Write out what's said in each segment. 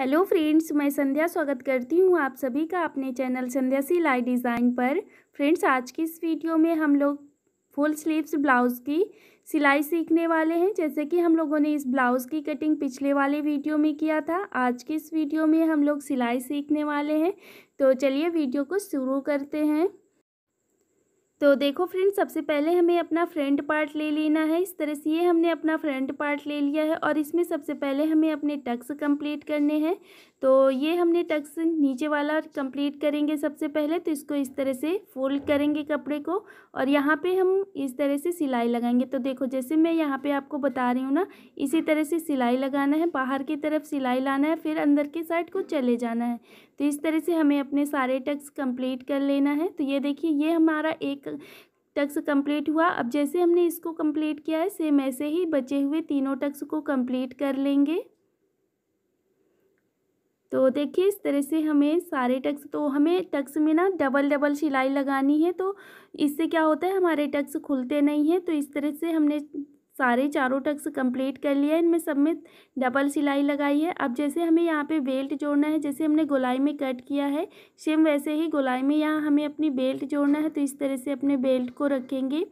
hello friends मैं संध्या स्वागत करती हूँ आप सभी का अपने चैनल संध्या सी लाई डिज़ाइन पर फ्रेंड्स आज की इस वीडियो में हम लोग फुल स्लीव्स ब्लाउज़ की सिलाई सीखने वाले हैं जैसे कि हम लोगों ने इस ब्लाउज़ की कटिंग पिछले वाले वीडियो में किया था आज की इस वीडियो में हम लोग सिलाई सीखने वाले हैं तो चलिए वीडियो को शुरू करते हैं तो देखो फ्रेंड सबसे पहले हमें अपना फ्रंट पार्ट ले लेना है इस तरह से ये हमने अपना फ्रंट पार्ट ले लिया है और इसमें सबसे पहले हमें अपने टक्स कंप्लीट करने हैं तो ये हमने टक्स नीचे वाला कंप्लीट करेंगे सबसे पहले तो इसको इस तरह से फोल्ड करेंगे कपड़े को और यहाँ पे हम इस तरह से सिलाई लगाएंगे तो देखो जैसे मैं यहाँ पर आपको बता रही हूँ ना इसी तरह से सिलाई लगाना है बाहर की तरफ सिलाई लाना है फिर अंदर के साइड को चले जाना है तो इस तरह से हमें अपने सारे टक्स कंप्लीट कर लेना है तो ये देखिए ये हमारा एक टक्स कंप्लीट हुआ अब जैसे हमने इसको कंप्लीट किया है सेम ऐसे ही बचे हुए तीनों टक्स को कंप्लीट कर लेंगे तो देखिए इस तरह से हमें सारे टक्स तो हमें टक्स में ना डबल डबल सिलाई लगानी है तो इससे क्या होता है हमारे टक्स खुलते नहीं हैं तो इस तरह से हमने सारे चारों टक्स कंप्लीट कर लिया है इनमें सब में डबल सिलाई लगाई है अब जैसे हमें यहाँ पे बेल्ट जोड़ना है जैसे हमने गोलाई में कट किया है सेम वैसे ही गोलाई में यहाँ हमें अपनी बेल्ट जोड़ना है तो इस तरह से अपने बेल्ट को रखेंगे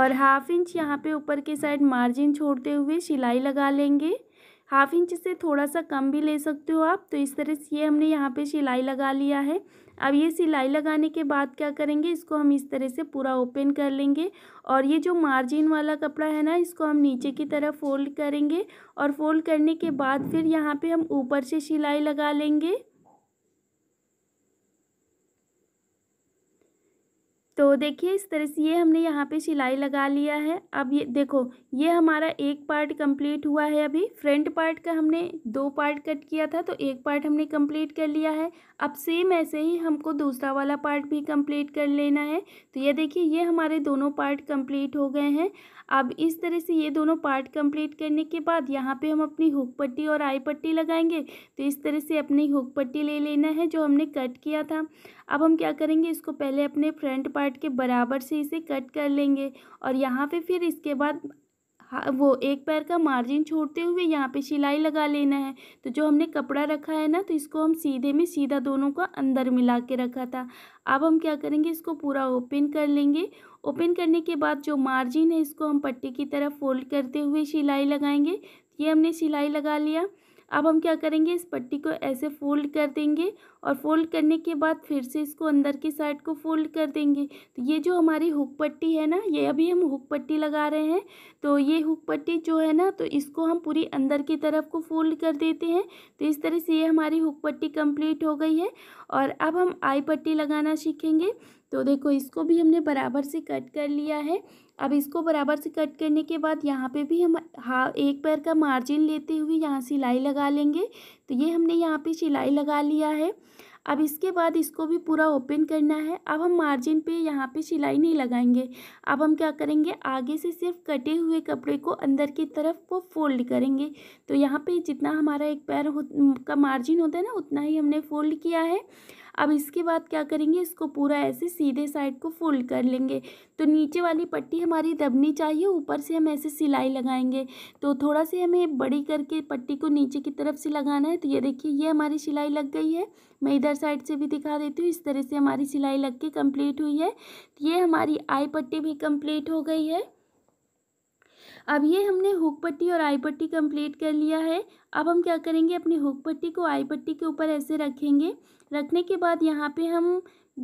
और हाफ इंच यहाँ पे ऊपर के साइड मार्जिन छोड़ते हुए सिलाई लगा लेंगे हाफ इंच से थोड़ा सा कम भी ले सकते हो आप तो इस तरह से ये हमने यहाँ पे सिलाई लगा लिया है अब ये सिलाई लगाने के बाद क्या करेंगे इसको हम इस तरह से पूरा ओपन कर लेंगे और ये जो मार्जिन वाला कपड़ा है ना इसको हम नीचे की तरफ फोल्ड करेंगे और फोल्ड करने के बाद फिर यहाँ पे हम ऊपर से सिलाई लगा लेंगे तो देखिए इस तरह से ये हमने यहाँ पे सिलाई लगा लिया है अब ये देखो ये हमारा एक पार्ट कंप्लीट हुआ है अभी फ्रंट पार्ट का हमने दो पार्ट कट किया था तो एक पार्ट हमने कंप्लीट कर लिया है अब सेम ऐसे ही हमको दूसरा वाला पार्ट भी कंप्लीट कर लेना है तो ये देखिए ये हमारे दोनों पार्ट कंप्लीट हो गए हैं अब इस तरह से ये दोनों पार्ट कंप्लीट करने के बाद यहाँ पर हम अपनी हुक पट्टी और आई पट्टी लगाएंगे तो इस तरह से अपनी हुक पट्टी ले लेना है जो हमने कट किया था अब हम क्या करेंगे इसको पहले अपने फ्रंट पार्ट के बराबर से इसे कट कर लेंगे और यहाँ पे फिर इसके बाद हाँ, वो एक पैर का मार्जिन छोड़ते हुए यहाँ पे सिलाई लगा लेना है तो जो हमने कपड़ा रखा है ना तो इसको हम सीधे में सीधा दोनों का अंदर मिला के रखा था अब हम क्या करेंगे इसको पूरा ओपन कर लेंगे ओपन करने के बाद जो मार्जिन है इसको हम पट्टी की तरफ फोल्ड करते हुए सिलाई लगाएंगे ये हमने सिलाई लगा लिया अब हम क्या करेंगे इस पट्टी को ऐसे फोल्ड कर देंगे और फोल्ड करने के बाद फिर से इसको अंदर की साइड को फोल्ड कर देंगे तो ये जो हमारी हुक पट्टी है ना ये अभी हम हुक पट्टी लगा रहे हैं तो ये हुक पट्टी जो है ना तो इसको हम पूरी अंदर की तरफ को फोल्ड कर देते हैं तो इस तरह से ये हमारी हुक पट्टी कंप्लीट हो गई है और अब हम आई पट्टी लगाना सीखेंगे तो देखो इसको भी हमने बराबर से कट कर लिया है अब इसको बराबर से कट करने के बाद यहाँ पे भी हम हा एक पैर का मार्जिन लेते हुए यहाँ सिलाई लगा लेंगे तो ये हमने यहाँ पे सिलाई लगा लिया है अब इसके बाद इसको भी पूरा ओपन करना है अब हम मार्जिन पे यहाँ पे सिलाई नहीं लगाएंगे अब हम क्या करेंगे आगे से सिर्फ कटे हुए कपड़े को अंदर की तरफ को फोल्ड करेंगे तो यहाँ पे जितना हमारा एक पैर का मार्जिन होता है ना उतना ही हमने फोल्ड किया है अब इसके बाद क्या करेंगे इसको पूरा ऐसे सीधे साइड को फोल्ड कर लेंगे तो नीचे वाली पट्टी हमारी दबनी चाहिए ऊपर से हम ऐसे सिलाई लगाएंगे तो थोड़ा सा हमें बड़ी करके पट्टी को नीचे की तरफ से लगाना है तो ये देखिए ये हमारी सिलाई लग गई है मैं इधर साइड से भी दिखा देती हूँ इस तरह से हमारी सिलाई लग के कम्प्लीट हुई है तो ये हमारी आई पट्टी भी कम्प्लीट हो गई है अब ये हमने हुक पट्टी और आई पट्टी कंप्लीट कर लिया है अब हम क्या करेंगे अपनी हुक पट्टी को आई पट्टी के ऊपर ऐसे रखेंगे रखने के बाद यहाँ पे हम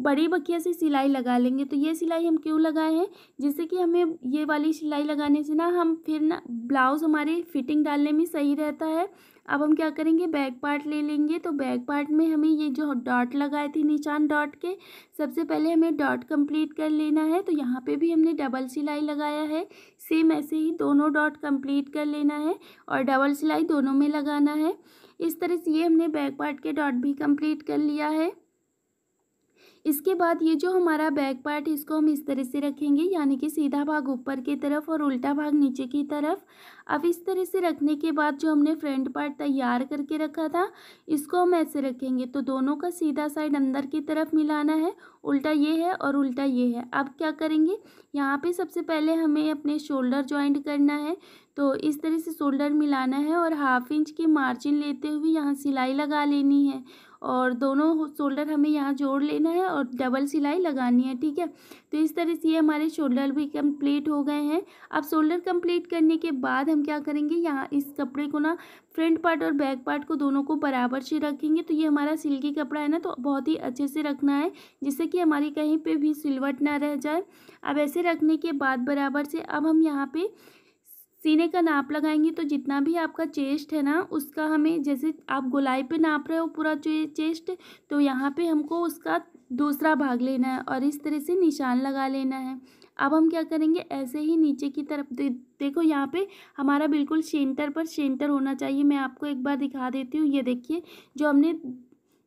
बड़ी बकिया से सिलाई लगा लेंगे तो ये सिलाई हम क्यों लगाए हैं जिससे कि हमें ये वाली सिलाई लगाने से ना हम फिर ना ब्लाउज़ हमारे फिटिंग डालने में सही रहता है अब हम क्या करेंगे बैक पार्ट ले लेंगे तो बैक पार्ट में हमें ये जो डॉट लगाए थे निशान डॉट के सबसे पहले हमें डॉट कंप्लीट कर लेना है तो यहाँ पे भी हमने डबल सिलाई लगाया है सेम ऐसे ही दोनों डॉट कंप्लीट कर लेना है और डबल सिलाई दोनों में लगाना है इस तरह से ये हमने बैक पार्ट के डॉट भी कंप्लीट कर लिया है इसके बाद ये जो हमारा बैक पार्ट है इसको हम इस तरह से रखेंगे यानी कि सीधा भाग ऊपर की तरफ और उल्टा भाग नीचे की तरफ अब इस तरह से रखने के बाद जो हमने फ्रंट पार्ट तैयार करके रखा था इसको हम ऐसे रखेंगे तो दोनों का सीधा साइड अंदर की तरफ मिलाना है उल्टा ये है और उल्टा ये है अब क्या करेंगे यहाँ पर सबसे पहले हमें अपने शोल्डर ज्वाइंट करना है तो इस तरह से शोल्डर मिलाना है और हाफ इंच की मार्जिन लेते हुए यहाँ सिलाई लगा लेनी है और दोनों शोल्डर हमें यहाँ जोड़ लेना है और डबल सिलाई लगानी है ठीक है तो इस तरह से ये हमारे शोल्डर भी कंप्लीट हो गए हैं अब शोल्डर कंप्लीट करने के बाद हम क्या करेंगे यहाँ इस कपड़े को ना फ्रंट पार्ट और बैक पार्ट को दोनों को बराबर से रखेंगे तो ये हमारा सिल्की कपड़ा है ना तो बहुत ही अच्छे से रखना है जिससे कि हमारी कहीं पर भी सिलवट ना रह जाए अब ऐसे रखने के बाद बराबर से अब हम यहाँ पर सीने का नाप लगाएंगे तो जितना भी आपका चेस्ट है ना उसका हमें जैसे आप गोलाई पे नाप रहे हो पूरा चेस्ट तो यहाँ पे हमको उसका दूसरा भाग लेना है और इस तरह से निशान लगा लेना है अब हम क्या करेंगे ऐसे ही नीचे की तरफ दे, देखो यहाँ पे हमारा बिल्कुल सेंटर पर सेंटर होना चाहिए मैं आपको एक बार दिखा देती हूँ ये देखिए जो हमने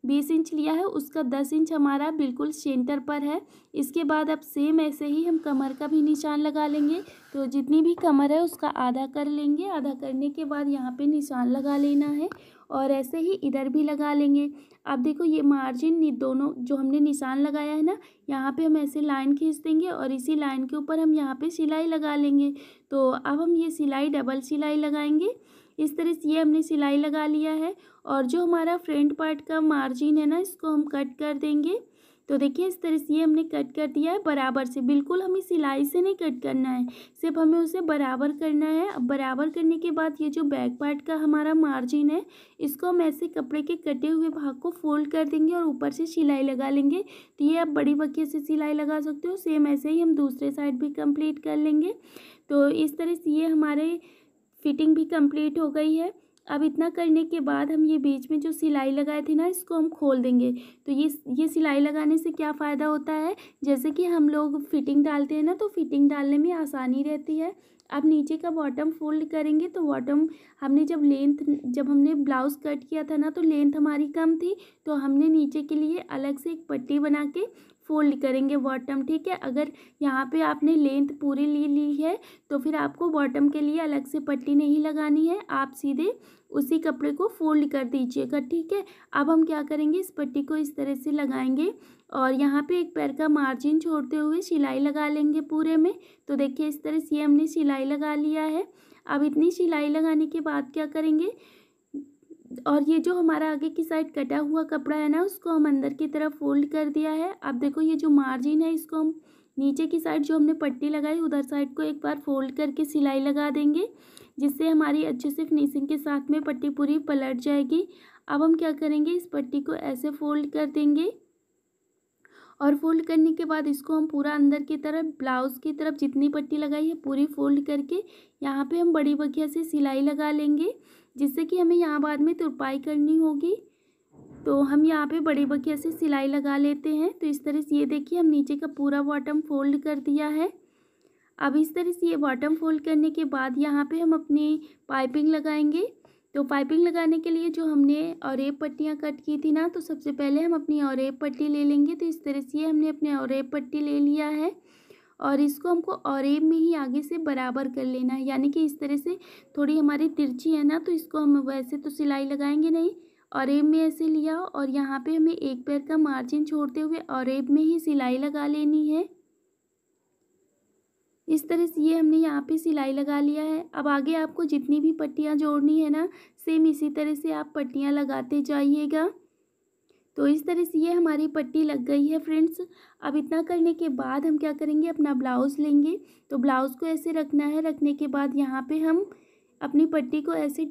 बीस इंच लिया है उसका दस इंच हमारा बिल्कुल सेंटर पर है इसके बाद अब सेम ऐसे ही हम कमर का भी निशान लगा लेंगे तो जितनी भी कमर है उसका आधा कर लेंगे आधा करने के बाद यहाँ पे निशान लगा लेना है और ऐसे ही इधर भी लगा लेंगे अब देखो ये मार्जिन दोनों जो हमने निशान लगाया है ना यहाँ पे हम ऐसे लाइन खींच देंगे और इसी लाइन के ऊपर हम यहाँ पे सिलाई लगा लेंगे तो अब हम ये सिलाई डबल सिलाई लगाएंगे इस तरह से ये हमने सिलाई लगा लिया है और जो हमारा फ्रंट पार्ट का मार्जिन है ना इसको हम कट कर देंगे तो देखिए इस तरह से ये हमने कट कर दिया है बराबर से बिल्कुल हमें सिलाई से नहीं कट करना है सिर्फ हमें उसे बराबर करना है अब बराबर करने के बाद ये जो बैक पार्ट का हमारा मार्जिन है इसको हम ऐसे कपड़े के कटे हुए भाग को फोल्ड कर देंगे और ऊपर से सिलाई लगा लेंगे तो ये आप बड़ी बकिए से सिलाई लगा सकते हो सेम ऐसे ही हम दूसरे साइड भी कंप्लीट कर लेंगे तो इस तरह से ये हमारे फिटिंग भी कंप्लीट हो गई है अब इतना करने के बाद हम ये बीच में जो सिलाई लगाए थे ना इसको हम खोल देंगे तो ये ये सिलाई लगाने से क्या फ़ायदा होता है जैसे कि हम लोग फिटिंग डालते हैं ना तो फिटिंग डालने में आसानी रहती है अब नीचे का बॉटम फोल्ड करेंगे तो बॉटम हमने जब लेंथ जब हमने ब्लाउज़ कट किया था ना तो लेंथ हमारी कम थी तो हमने नीचे के लिए अलग से एक पट्टी बना के फोल्ड करेंगे बॉटम ठीक है अगर यहाँ पे आपने लेंथ पूरी ली ली है तो फिर आपको बॉटम के लिए अलग से पट्टी नहीं लगानी है आप सीधे उसी कपड़े को फोल्ड कर दीजिएगा ठीक है अब हम क्या करेंगे इस पट्टी को इस तरह से लगाएंगे और यहाँ पे एक पैर का मार्जिन छोड़ते हुए सिलाई लगा लेंगे पूरे में तो देखिए इस तरह से हमने सिलाई लगा लिया है अब इतनी सिलाई लगाने के बाद क्या करेंगे और ये जो हमारा आगे की साइड कटा हुआ कपड़ा है ना उसको हम अंदर की तरफ फोल्ड कर दिया है अब देखो ये जो मार्जिन है इसको हम नीचे की साइड जो हमने पट्टी लगाई उधर साइड को एक बार फोल्ड करके सिलाई लगा देंगे जिससे हमारी अच्छे से फिनिशिंग के साथ में पट्टी पूरी पलट जाएगी अब हम क्या करेंगे इस पट्टी को ऐसे फोल्ड कर देंगे और फोल्ड करने के बाद इसको हम पूरा अंदर की तरफ ब्लाउज़ की तरफ जितनी पट्टी लगाई है पूरी फोल्ड करके यहाँ पे हम बड़ी बखिया से सिलाई लगा लेंगे जिससे कि हमें यहाँ बाद में तुरपाई करनी होगी तो हम यहाँ पे बड़े बकिया से सिलाई लगा लेते हैं तो इस तरह से ये देखिए हम नीचे का पूरा बॉटम फोल्ड कर दिया है अब इस तरह से ये बॉटम फोल्ड करने के बाद यहाँ पे हम अपनी पाइपिंग लगाएंगे तो पाइपिंग लगाने के लिए जो हमने औरेब पट्टियाँ कट की थी ना तो सबसे पहले हम अपनी औरेब पट्टी ले लेंगे तो इस तरह से हमने अपने औरेब पट्टी ले लिया है और इसको हमको औरेब में ही आगे से बराबर कर लेना है यानी कि इस तरह से थोड़ी हमारी तिरछी है ना तो इसको हम वैसे तो सिलाई लगाएंगे नहीं औरेब में ऐसे लिया और यहाँ पे हमें एक पैर का मार्जिन छोड़ते हुए औरेब में ही सिलाई लगा लेनी है इस तरह से ये हमने यहाँ पे सिलाई लगा लिया है अब आगे आपको जितनी भी पट्टियाँ जोड़नी है ना सेम इसी तरह से आप पट्टियाँ लगाते जाइएगा तो इस तरह से ये हमारी पट्टी लग गई है फ्रेंड्स अब इतना करने के बाद हम क्या करेंगे अपना ब्लाउज़ लेंगे तो ब्लाउज़ को ऐसे रखना है रखने के बाद यहाँ पे हम अपनी पट्टी को ऐसे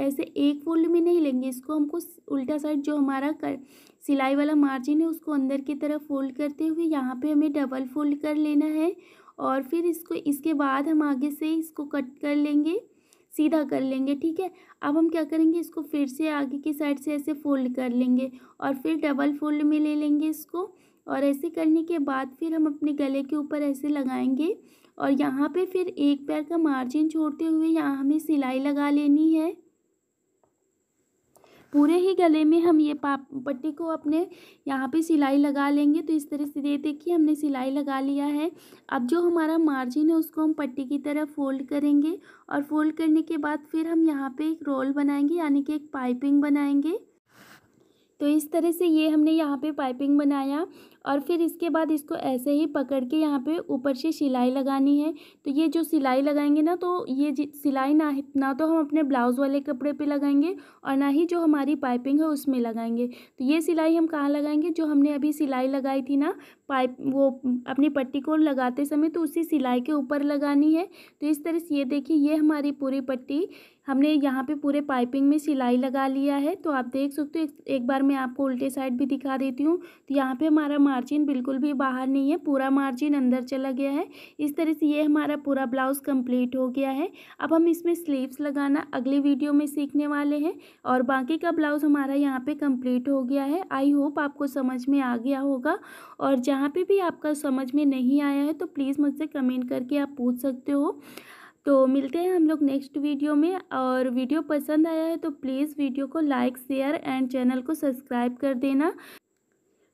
ऐसे एक फोल्ड में नहीं लेंगे इसको हमको उल्टा साइड जो हमारा कर सिलाई वाला मार्जिन है उसको अंदर की तरफ फोल्ड करते हुए यहाँ पर हमें डबल फोल्ड कर लेना है और फिर इसको इसके बाद हम आगे से इसको कट कर लेंगे सीधा कर लेंगे ठीक है अब हम क्या करेंगे इसको फिर से आगे की साइड से ऐसे फोल्ड कर लेंगे और फिर डबल फोल्ड में ले लेंगे इसको और ऐसे करने के बाद फिर हम अपने गले के ऊपर ऐसे लगाएंगे और यहाँ पे फिर एक पैर का मार्जिन छोड़ते हुए यहाँ हमें सिलाई लगा लेनी है पूरे ही गले में हम ये पाप पट्टी को अपने यहाँ पे सिलाई लगा लेंगे तो इस तरह से दे देखिए हमने सिलाई लगा लिया है अब जो हमारा मार्जिन है उसको हम पट्टी की तरह फोल्ड करेंगे और फोल्ड करने के बाद फिर हम यहाँ पे एक रोल बनाएंगे यानी कि एक पाइपिंग बनाएंगे तो इस तरह से ये हमने यहाँ पे पाइपिंग बनाया और फिर इसके बाद इसको ऐसे ही पकड़ के यहाँ पे ऊपर से सिलाई लगानी है तो ये जो सिलाई लगाएंगे ना तो ये सिलाई ना ना तो हम अपने ब्लाउज़ वाले कपड़े पे लगाएंगे और ना ही जो हमारी पाइपिंग है उसमें लगाएंगे तो ये सिलाई हम कहाँ लगाएंगे जो हमने अभी सिलाई लगाई थी ना पाइप वो अपनी पट्टी को लगाते समय तो उसी सिलाई के ऊपर लगानी है तो इस तरह से ये देखिए ये हमारी पूरी पट्टी हमने यहाँ पे पूरे पाइपिंग में सिलाई लगा लिया है तो आप देख सकते हो एक, बार मैं आपको उल्टे साइड भी दिखा देती हूँ तो यहाँ पे हमारा मार्जिन बिल्कुल भी बाहर नहीं है पूरा मार्जिन अंदर चला गया है इस तरह से ये हमारा पूरा ब्लाउज़ कंप्लीट हो गया है अब हम इसमें स्लीव्स लगाना अगले वीडियो में सीखने वाले हैं और बाकी का ब्लाउज़ हमारा यहाँ पे कंप्लीट हो गया है आई होप आपको समझ में आ गया होगा और जहाँ पे भी आपका समझ में नहीं आया है तो प्लीज़ मुझसे कमेंट करके आप पूछ सकते हो तो मिलते हैं हम लोग नेक्स्ट वीडियो में और वीडियो पसंद आया है तो प्लीज़ वीडियो को लाइक शेयर एंड चैनल को सब्सक्राइब कर देना